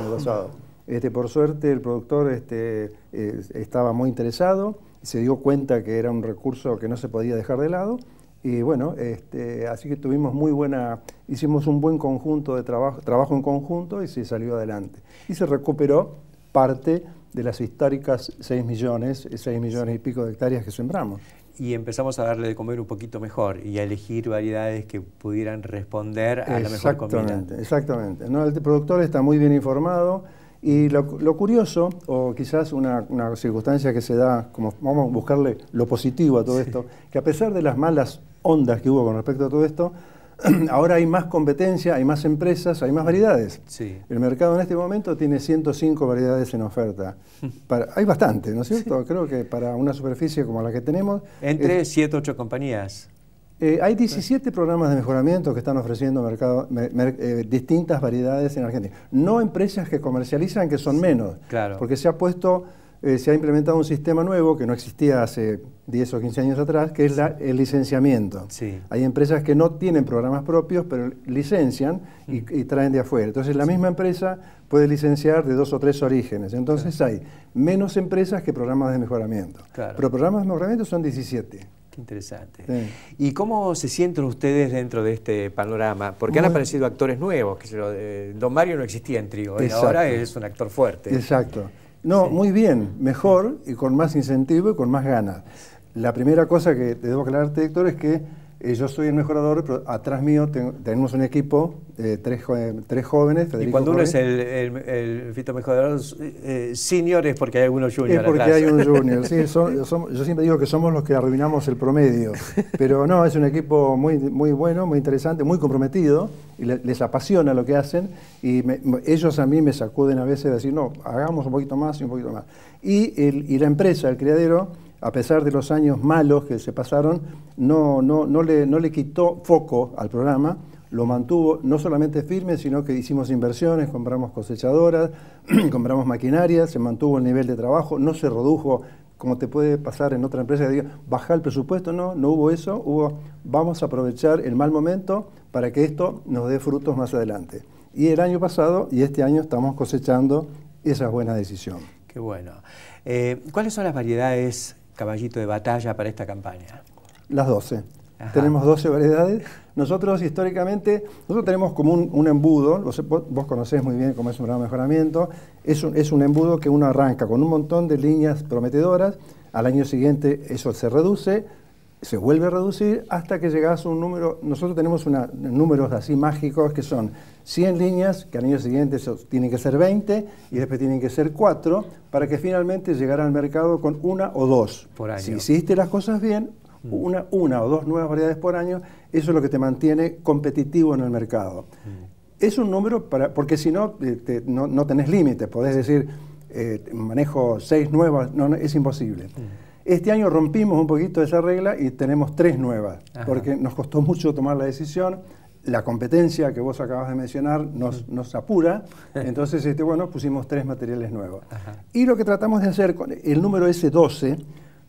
Este, por suerte el productor este, eh, estaba muy interesado, se dio cuenta que era un recurso que no se podía dejar de lado y bueno, este, así que tuvimos muy buena, hicimos un buen conjunto de trabajo, trabajo en conjunto y se salió adelante. Y se recuperó parte de las históricas 6 millones, 6 millones y pico de hectáreas que sembramos. Y empezamos a darle de comer un poquito mejor y a elegir variedades que pudieran responder a la mejor comida. Exactamente, exactamente. No, el productor está muy bien informado y lo, curioso, o quizás una, una, circunstancia que se da, como vamos a buscarle lo positivo a todo esto, que a pesar de las malas ondas que hubo con respecto a todo esto, *clears throat* ahora hay más competencia, hay más empresas, hay más variedades. Sí. El mercado en este momento tiene 105 variedades en oferta. *laughs* hay bastante, ¿no es cierto? Creo que para una superficie como la que tenemos... Entre 7, 8 compañías. Eh, hay 17 programas de mejoramiento que están ofreciendo mercado, eh, distintas variedades en Argentina. No empresas que comercializan, que son menos. Porque se ha puesto, eh, se ha implementado un sistema nuevo que no existía hace 10 o 15 años atrás, que es el licenciamiento. Hay empresas que no tienen programas propios, pero licencian y, mm. traen de afuera. Entonces, la misma empresa puede licenciar de dos o tres orígenes. Entonces, hay menos empresas que programas de mejoramiento. Pero programas de mejoramiento son 17. Qué interesante. ¿Y cómo se sienten ustedes dentro de este panorama? Porque han aparecido actores nuevos. Que eh, Don Mario no existía en Trigo, y ahora es un actor fuerte. Exacto. No, muy bien, mejor y con más incentivo y con más ganas. La primera cosa que te debo aclararte, Héctor, es que eh, yo soy el mejorador, pero atrás mío tenemos un equipo, eh, tres, jóvenes. y cuando uno es el, el, fito mejorador eh, senior porque hay algunos juniors. Es porque hay un junior, sí. *laughs* yo siempre digo que somos los que arruinamos el promedio. Pero no, es un equipo muy, muy bueno, muy interesante, muy comprometido. Y les apasiona lo que hacen. Y ellos a mí me sacuden a veces de decir, no, hagamos un poquito más y un poquito más. Y, el, y la empresa, el criadero a pesar de los años malos que se pasaron, no, no, no, le, no le quitó foco al programa, lo mantuvo no solamente firme, sino que hicimos inversiones, compramos cosechadoras, *clears throat* compramos maquinaria, se mantuvo el nivel de trabajo, no se redujo como te puede pasar en otra empresa, bajar el presupuesto, no, no hubo eso, hubo, vamos a aprovechar el mal momento para que esto nos dé frutos más adelante. Y el año pasado y este año estamos cosechando esa buena decisión. Qué bueno. Eh, ¿Cuáles son las variedades caballito de batalla para esta campaña? Las 12. Tenemos 12 variedades. Nosotros históricamente, nosotros tenemos como un, embudo, vos, vos, conocés muy bien cómo es un gran mejoramiento, es un, es un embudo que uno arranca con un montón de líneas prometedoras, al año siguiente eso se reduce, se vuelve a reducir hasta que llegas a un número, nosotros tenemos una, números así mágicos que son 100 líneas, que al año siguiente tienen que ser 20 y después tienen que ser 4, para que finalmente llegara al mercado con una o dos. Si hiciste las cosas bien, mm. una, una o dos nuevas variedades por año, eso es lo que te mantiene competitivo en el mercado. Mm. Es un número para, porque si no, eh, no, no, tenés límites, podés decir, eh, manejo seis nuevas, no, es imposible. Mm. Este año rompimos un poquito esa regla y tenemos tres nuevas, porque nos costó mucho tomar la decisión. La competencia que vos acabas de mencionar nos, apura, *laughs* entonces este, bueno, pusimos tres materiales nuevos. Y lo que tratamos de hacer con el número S12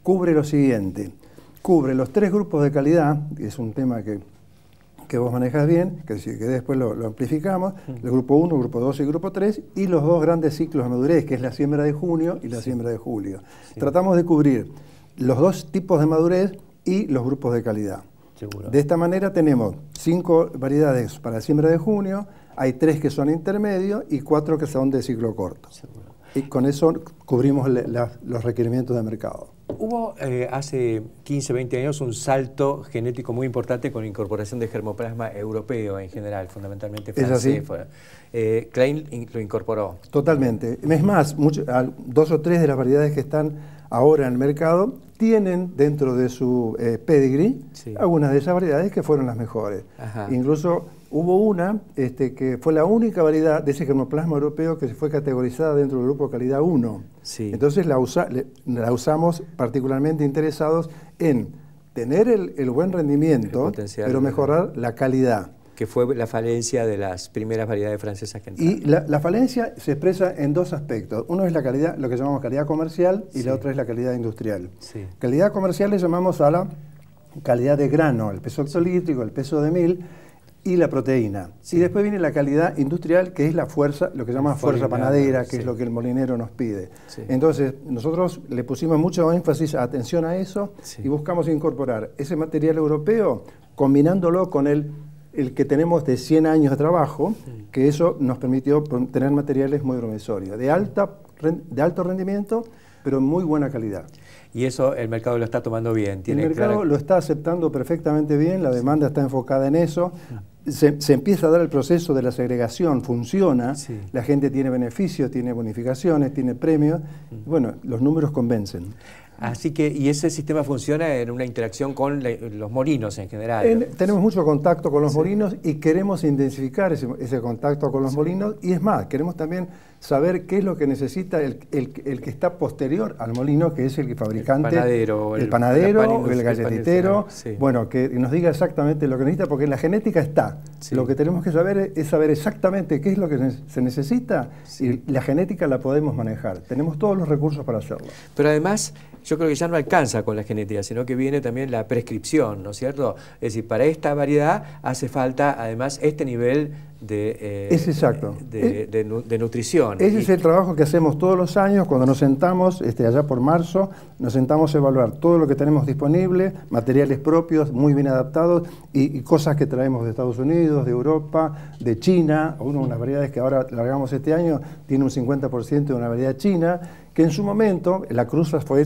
cubre lo siguiente, cubre los tres grupos de calidad, es un tema que que vos manejas bien, que, que después lo, amplificamos, mm. el grupo 1, grupo 2 y grupo 3, y los dos grandes ciclos de madurez, que es la siembra de junio y la siembra de julio. Tratamos de cubrir los dos tipos de madurez y los grupos de calidad. De esta manera tenemos cinco variedades para la siembra de junio, hay tres que son intermedios y cuatro que son de ciclo corto. Y con eso cubrimos los requerimientos de mercado. Hubo eh, hace 15, 20 años un salto genético muy importante con la incorporación de germoplasma europeo en general, fundamentalmente francés. Eh, Klein lo incorporó. Totalmente. Es más, dos o tres de las variedades que están ahora en el mercado tienen dentro de su eh, pedigree algunas de esas variedades que fueron las mejores. Incluso Hubo una este, que fue la única variedad de ese germoplasma europeo que se fue categorizada dentro del grupo calidad 1. Sí. Entonces la, la, usamos particularmente interesados en tener el, buen rendimiento, pero mejorar la calidad. Que fue la falencia de las primeras variedades francesas que entraron. Y la, falencia se expresa en dos aspectos. Uno es la calidad, lo que llamamos calidad comercial, y la otra es la calidad industrial. Calidad comercial le llamamos a la calidad de grano, el peso oxolítrico, el peso de mil y la proteína. si Y después viene la calidad industrial, que es la fuerza, lo que llama fuerza panadera, que es lo que el molinero nos pide. Entonces, nosotros le pusimos mucho énfasis, atención a eso, y buscamos incorporar ese material europeo combinándolo con el, el que tenemos de 100 años de trabajo, que eso nos permitió tener materiales muy promisorios, de, alta, de alto rendimiento, pero muy buena calidad y eso el mercado lo está tomando bien. el mercado lo está aceptando perfectamente bien, la demanda está enfocada en eso. Mm. Se, se, empieza a dar el proceso de la segregación, funciona, la gente tiene beneficios, tiene bonificaciones, tiene premios, mm. bueno, los números convencen. Así que, y ese sistema funciona en una interacción con los morinos en general. tenemos mucho contacto con los molinos morinos y queremos intensificar ese, contacto con los molinos morinos y es más, queremos también saber qué es lo que necesita el, que está posterior al molino, que es el fabricante, el panadero, el, panadero, el, galletitero, bueno, que nos diga exactamente lo que necesita, porque la genética está. Lo que tenemos que saber es, saber exactamente qué es lo que se necesita y la genética la podemos manejar. Tenemos todos los recursos para hacerlo. Pero además yo creo que ya no alcanza con la genética, sino que viene también la prescripción, ¿no es cierto? Es decir, para esta variedad hace falta además este nivel de, eh, exacto. De, nutrición. Ese es el trabajo que hacemos todos los años cuando nos sentamos, este, allá por marzo, nos sentamos a evaluar todo lo que tenemos disponible, materiales propios muy bien adaptados y, cosas que traemos de Estados Unidos, de Europa, de China, una de las variedades que ahora largamos este año tiene un 50% de una variedad china que en su momento la cruza fue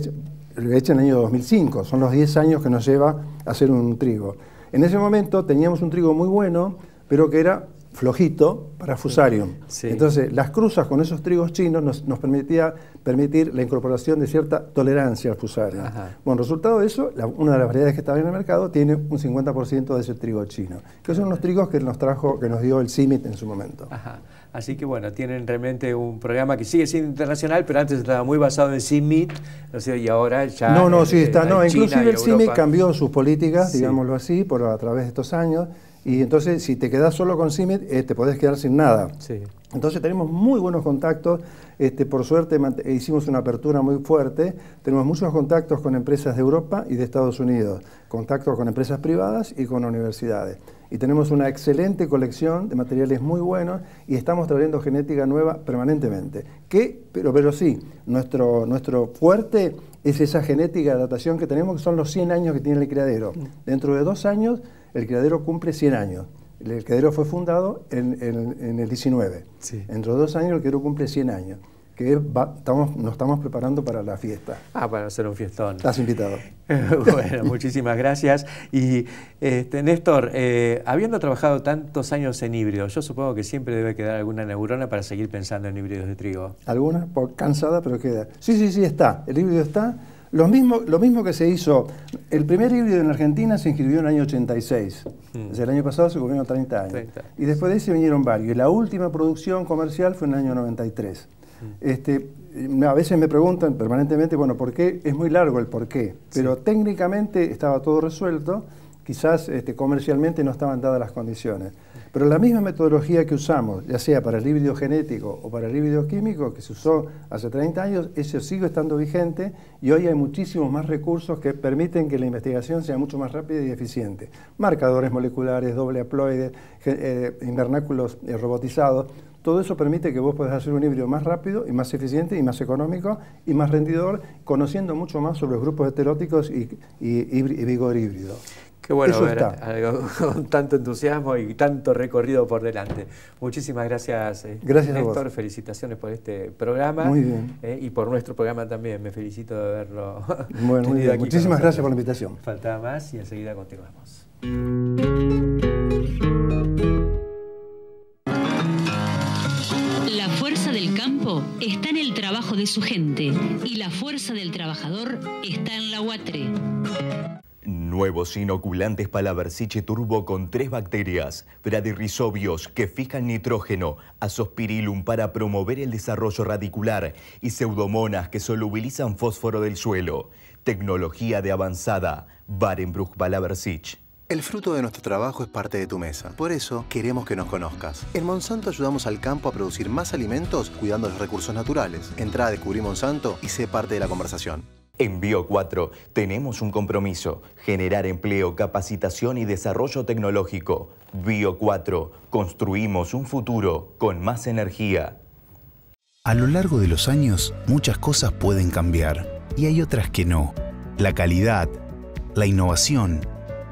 hecha en el año 2005, son los 10 años que nos lleva a hacer un trigo. En ese momento teníamos un trigo muy bueno, pero que era flojito para fusarium. Entonces, las cruzas con esos trigos chinos nos, nos, permitía permitir la incorporación de cierta tolerancia al fusarium. Bueno, resultado de eso, una de las variedades que estaba en el mercado tiene un 50% de ese trigo chino, que son los trigos que nos trajo, que nos dio el CIMIT en su momento. Así que bueno, tienen realmente un programa que sigue siendo internacional, pero antes estaba muy basado en CIMIT, ¿no sé? Y ahora ya... No, no, sí está, no, inclusive el CIMIT cambió sus políticas, digámoslo así, por a través de estos años, y entonces si te quedas solo con CIMIT, eh, te podés quedar sin nada. Sí. Entonces tenemos muy buenos contactos, este, por suerte eh, hicimos una apertura muy fuerte, tenemos muchos contactos con empresas de Europa y de Estados Unidos, contactos con empresas privadas y con universidades y tenemos una excelente colección de materiales muy buenos y estamos trayendo genética nueva permanentemente. pero, pero sí, nuestro, fuerte es esa genética de datación que tenemos, que son los 100 años que tiene el criadero. Dentro de dos años, el criadero cumple 100 años. El criadero fue fundado en, el 19. Dentro de dos años, el criadero cumple 100 años que estamos, nos estamos preparando para la fiesta. Ah, para hacer un fiestón. Estás invitado. *laughs* bueno, muchísimas gracias. Y este, Néstor, eh, habiendo trabajado tantos años en híbridos, yo supongo que siempre debe quedar alguna neurona para seguir pensando en híbridos de trigo. ¿Alguna? Por cansada, pero queda. Sí, sí, sí, está. El híbrido está. Lo mismo, lo mismo que se hizo, el primer híbrido en Argentina se inscribió en el año 86, desde mm. el año pasado se cumplieron 30 años. Y después de ese vinieron varios. Y la última producción comercial fue en el año 93. Este, a veces me preguntan permanentemente, bueno, ¿por qué? Es muy largo el por qué, pero técnicamente estaba todo resuelto, quizás este, comercialmente no estaban dadas las condiciones. Pero la misma metodología que usamos, ya sea para el híbrido genético o para el híbrido químico, que se usó hace 30 años, eso sigue estando vigente y hoy hay muchísimos más recursos que permiten que la investigación sea mucho más rápida y eficiente. Marcadores moleculares, doble haploide, eh, invernáculos eh, robotizados, todo eso permite que vos puedas hacer un híbrido más rápido y más eficiente y más económico y más rendidor, conociendo mucho más sobre los grupos heteróticos y, vigor híbrido. Qué bueno ver algo, *laughs* con tanto entusiasmo y tanto recorrido por delante. Muchísimas gracias, eh, gracias Felicitaciones por este programa. Muy bien. Eh, y por nuestro programa también. Me felicito de verlo. *laughs* Muchísimas gracias por la invitación. Faltaba más y enseguida continuamos. del campo está en el trabajo de su gente y la fuerza del trabajador está en la UATRE. Nuevos inoculantes para la turbo con tres bacterias, bradirrizobios que fijan nitrógeno, azospirilum para promover el desarrollo radicular y pseudomonas que solubilizan fósforo del suelo. Tecnología de avanzada, Barenbruch Balaversich. El fruto de nuestro trabajo es parte de tu mesa. Por eso queremos que nos conozcas. En Monsanto ayudamos al campo a producir más alimentos cuidando los recursos naturales. Entra a descubrir Monsanto y sé parte de la conversación. En Bio4 tenemos un compromiso, generar empleo, capacitación y desarrollo tecnológico. Bio4, construimos un futuro con más energía. A lo largo de los años, muchas cosas pueden cambiar y hay otras que no. La calidad, la innovación,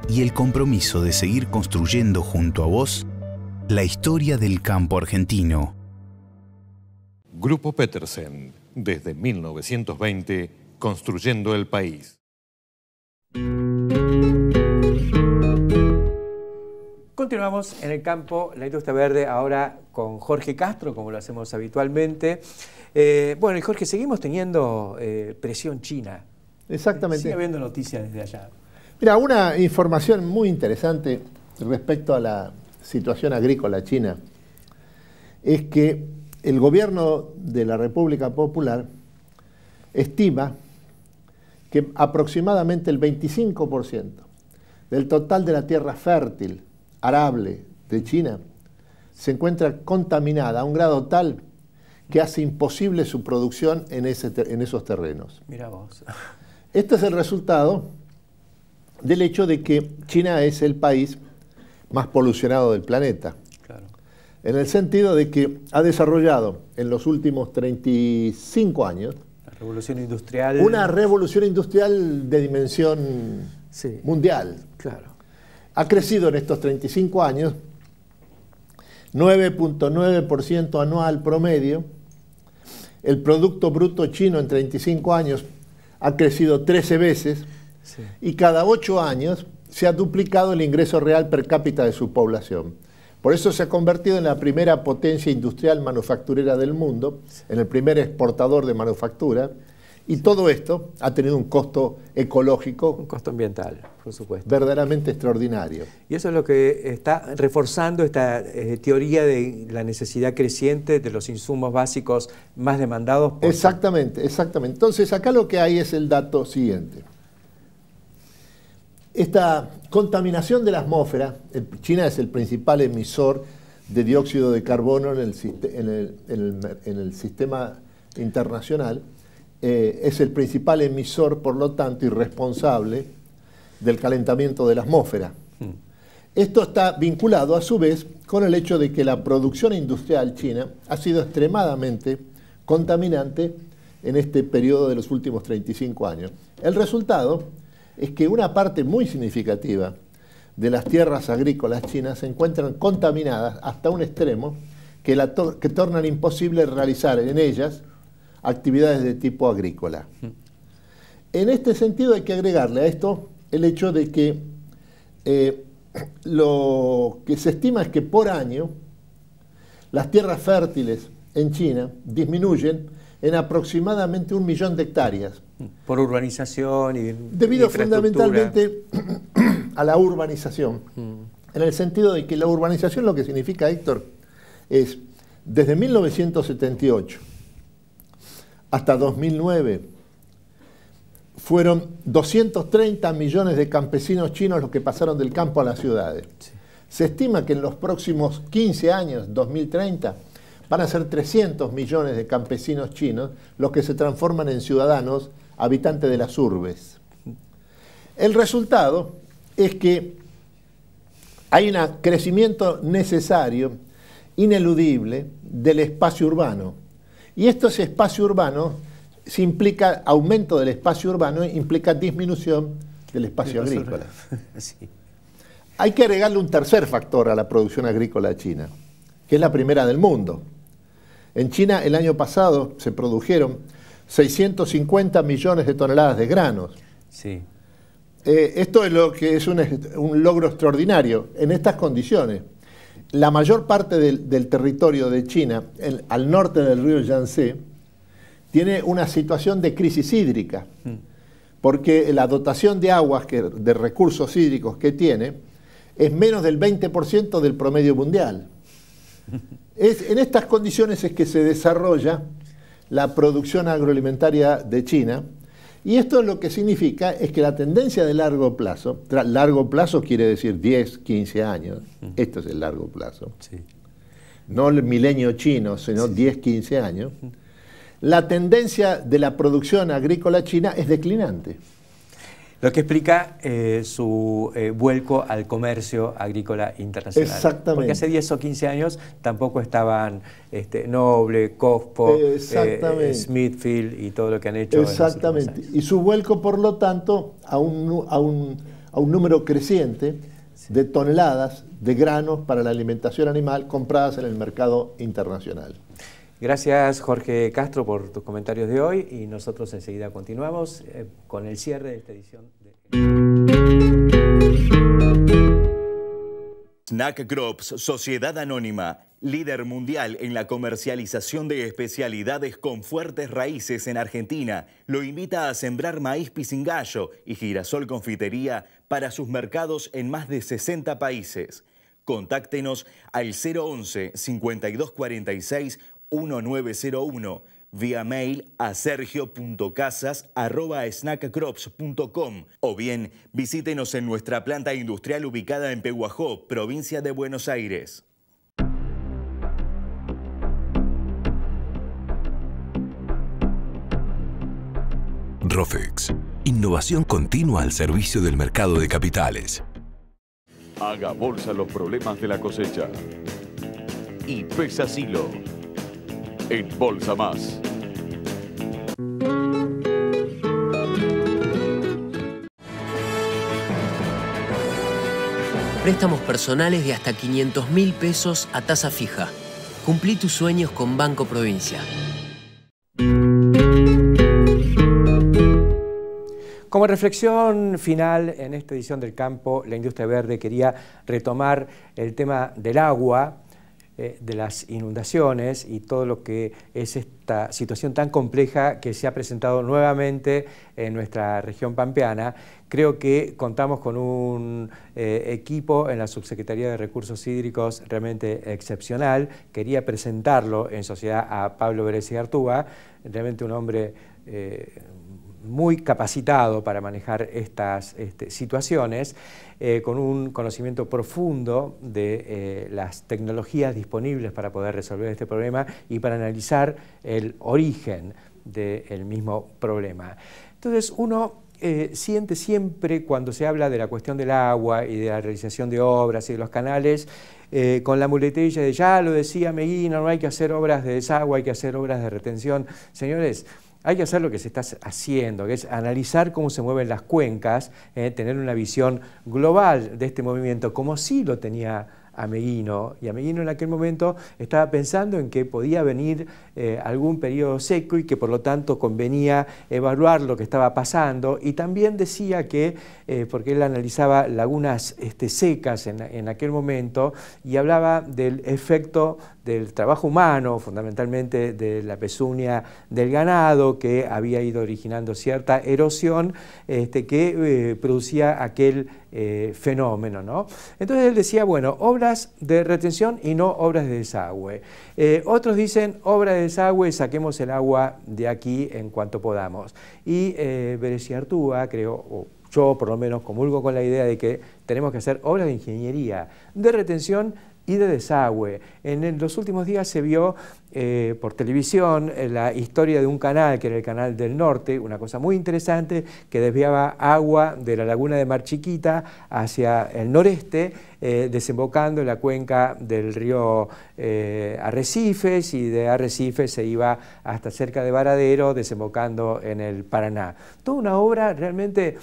y el compromiso de seguir construyendo junto a vos la historia del campo argentino. Grupo Petersen, desde 1920, construyendo el país. Continuamos en el campo, la industria verde, ahora con Jorge Castro, como lo hacemos habitualmente. Eh, bueno, y Jorge, seguimos teniendo eh, presión china. Exactamente. Sigue habiendo noticias desde allá. Mira, una información muy interesante respecto a la situación agrícola china es que el gobierno de la República Popular estima que aproximadamente el 25% del total de la tierra fértil, arable de China, se encuentra contaminada a un grado tal que hace imposible su producción en, esos terrenos. Mira vos. Este es el resultado del hecho de que China es el país más polucionado del planeta. En el sentido de que ha desarrollado en los últimos 35 años la revolución industrial. Una revolución industrial de dimensión mundial. Claro. Ha crecido en estos 35 años 9.9% anual promedio. El Producto Bruto Chino en 35 años ha crecido 13 veces. Y cada ocho años se ha duplicado el ingreso real per cápita de su población. Por eso se ha convertido en la primera potencia industrial manufacturera del mundo, en el primer exportador de manufactura, y todo esto ha tenido un costo ecológico. Un costo ambiental, por supuesto. Verdaderamente extraordinario. Y eso es lo que está reforzando esta eh, teoría de la necesidad creciente de los insumos básicos más demandados. Por... Exactamente, exactamente. Entonces acá lo que hay es el dato siguiente. Esta contaminación de la atmósfera, China es el principal emisor de dióxido de carbono en el, sistema internacional, eh, es el principal emisor, por lo tanto, y responsable del calentamiento de la atmósfera. Mm. Esto está vinculado a su vez con el hecho de que la producción industrial china ha sido extremadamente contaminante en este periodo de los últimos 35 años. El resultado es que una parte muy significativa de las tierras agrícolas chinas se encuentran contaminadas hasta un extremo que, la que tornan imposible realizar en ellas actividades de tipo agrícola. En este sentido hay que agregarle a esto el hecho de que eh, *clears throat* lo que se estima es que por año las tierras fértiles en China disminuyen en aproximadamente un millón de hectáreas. Por urbanización y... Debido fundamentalmente *clears throat* a la urbanización. Mm. En el sentido de que la urbanización lo que significa, Héctor, es desde 1978 hasta 2009 fueron 230 millones de campesinos chinos los que pasaron del campo a las ciudades. Se estima que en los próximos 15 años, 2030, van a ser 300 millones de campesinos chinos los que se transforman en ciudadanos habitantes de las urbes. El resultado es que hay un crecimiento necesario, ineludible, del espacio urbano. Y estos espacio urbano, si implica aumento del espacio urbano, implica disminución del espacio agrícola. *laughs* Hay que agregarle un tercer factor a la producción agrícola china, que es la primera del mundo. En China el año pasado se produjeron 650 millones de toneladas de granos. Eh, esto es lo que es un, logro extraordinario en estas condiciones. La mayor parte del, territorio de China, al norte del río Yangtze, tiene una situación de crisis hídrica, mm. porque la dotación de aguas, que, de recursos hídricos que tiene, es menos del 20% del promedio mundial. *laughs* en estas condiciones es que se desarrolla la producción agroalimentaria de China. Y esto lo que significa es que la tendencia de largo plazo, largo plazo quiere decir 10, 15 años, esto es el largo plazo, no el milenio chino, sino 10, 15 años, la tendencia de la producción agrícola china es declinante. Lo que explica eh, su eh, vuelco al comercio agrícola internacional. Exactamente. Porque hace 10 o 15 años tampoco estaban este, Noble, Cospo, eh, Smithfield y todo lo que han hecho. Exactamente. y su vuelco, por lo tanto, a un, a un, a un número creciente de toneladas de granos para la alimentación animal compradas en el mercado internacional. Gracias Jorge Castro por tus comentarios de hoy y nosotros enseguida continuamos eh, con el cierre de esta edición. Snack Crops, Sociedad Anónima, líder mundial en la comercialización de especialidades con fuertes raíces en Argentina, lo invita a sembrar maíz pisingallo y girasol confitería para sus mercados en más de 60 países. Contáctenos al 011 5246 1901 vía mail a sergio.casas@snackcrops.com o bien visítenos en nuestra planta industrial ubicada en Peguajó, provincia de Buenos Aires. Rofex, innovación continua al servicio del mercado de capitales. Haga bolsa los problemas de la cosecha. Y pesa silo en Bolsa Más. Préstamos personales de hasta 500 mil pesos a tasa fija. Cumplí tus sueños con Banco Provincia. Como reflexión final en esta edición del campo, la industria verde quería retomar el tema del agua, eh, de las inundaciones y todo lo que es esta situación tan compleja que se ha presentado nuevamente en nuestra región pampeana. Creo que contamos con un eh, equipo en la Subsecretaría de Recursos Hídricos realmente excepcional. Quería presentarlo en sociedad a Pablo Vélez y Artúa, realmente un hombre... Eh, muy capacitado para manejar estas este, situaciones, eh, con un conocimiento profundo de eh, las tecnologías disponibles para poder resolver este problema y para analizar el origen del mismo problema. Entonces uno eh, siente siempre cuando se habla de la cuestión del agua y de la realización de obras y de los canales, con la muletilla de ya lo decía Meguino, no hay que hacer obras de desagüe, hay que hacer obras de retención. Señores, hay que hacer lo que se está haciendo, que es analizar cómo se mueven las cuencas, eh, tener una visión global de este movimiento, como sí lo tenía Meguino Y Meguino en aquel momento estaba pensando en que podía venir eh, algún periodo seco y que por lo tanto convenía evaluar lo que estaba pasando. Y también decía que, eh, porque él analizaba lagunas este, secas en, aquel momento y hablaba del efecto del trabajo humano, fundamentalmente de la pezuña del ganado, que había ido originando cierta erosión este, que eh, producía aquel fenómeno. ¿no? Entonces él decía, bueno, obra de retención y no obras de desagüe. Eh, otros dicen obra de desagüe, saquemos el agua de aquí en cuanto podamos. Y eh, Berecia Artúa, creo, o yo por lo menos comulgo con la idea de que tenemos que hacer obras de ingeniería, de retención y de desagüe. En los últimos días se vio eh, por televisión eh, la historia de un canal, que era el Canal del Norte, una cosa muy interesante, que desviaba agua de la laguna de Mar Chiquita hacia el noreste, eh, desembocando en la cuenca del río Arrecifes y de Arrecifes se iba hasta cerca de Varadero, desembocando en el Paraná. Toda una obra realmente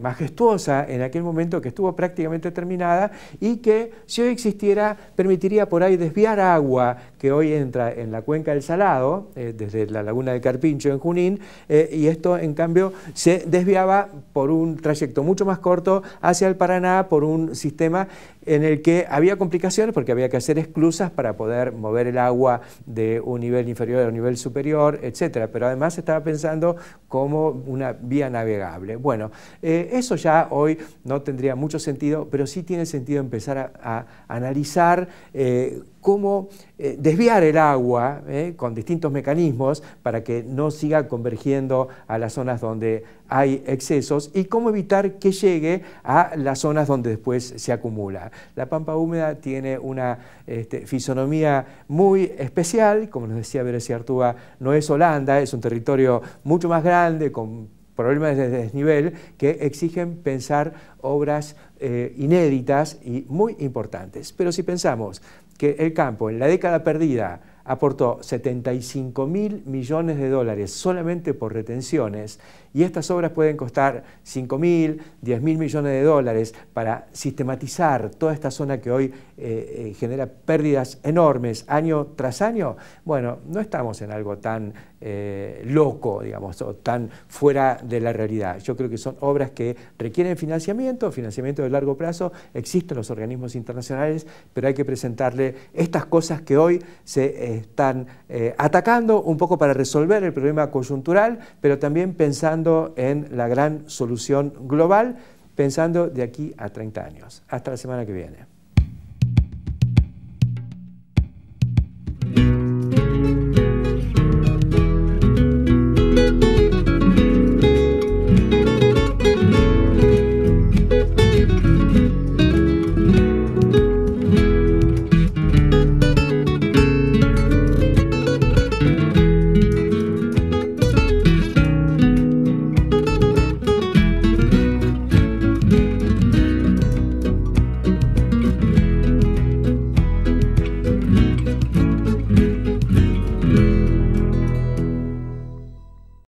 majestuosa en aquel momento que estuvo prácticamente terminada y que si hoy existiera permitiría por ahí desde desviar agua que hoy entra en la cuenca del Salado, eh, desde la laguna de Carpincho en Junín, eh, y esto en cambio se desviaba por un trayecto mucho más corto hacia el Paraná por un sistema en el que había complicaciones porque había que hacer esclusas para poder mover el agua de un nivel inferior a un nivel superior, etcétera. Pero además estaba pensando como una vía navegable. Bueno, eh, eso ya hoy no tendría mucho sentido, pero sí tiene sentido empezar a, analizar eh, cómo eh, desviar el agua eh, con distintos mecanismos para que no siga convergiendo a las zonas donde hay excesos y cómo evitar que llegue a las zonas donde después se acumula. La pampa húmeda tiene una este, fisonomía muy especial, como nos decía Beresia Artúa, no es Holanda, es un territorio mucho más grande, con problemas de desnivel que exigen pensar obras eh, inéditas y muy importantes. Pero si pensamos que el campo en la década perdida aportó 75 mil millones de dólares solamente por retenciones y estas obras pueden costar 5 mil, 10 mil millones de dólares para sistematizar toda esta zona que hoy eh, eh, genera pérdidas enormes año tras año. Bueno, no estamos en algo tan eh, loco, digamos, o tan fuera de la realidad. Yo creo que son obras que requieren financiamiento, financiamiento de largo plazo, existen los organismos internacionales, pero hay que presentarle estas cosas que hoy se están atacando un poco para resolver el problema coyuntural, pero también pensando en la gran solución global, pensando de aquí a 30 años. Hasta la semana que viene.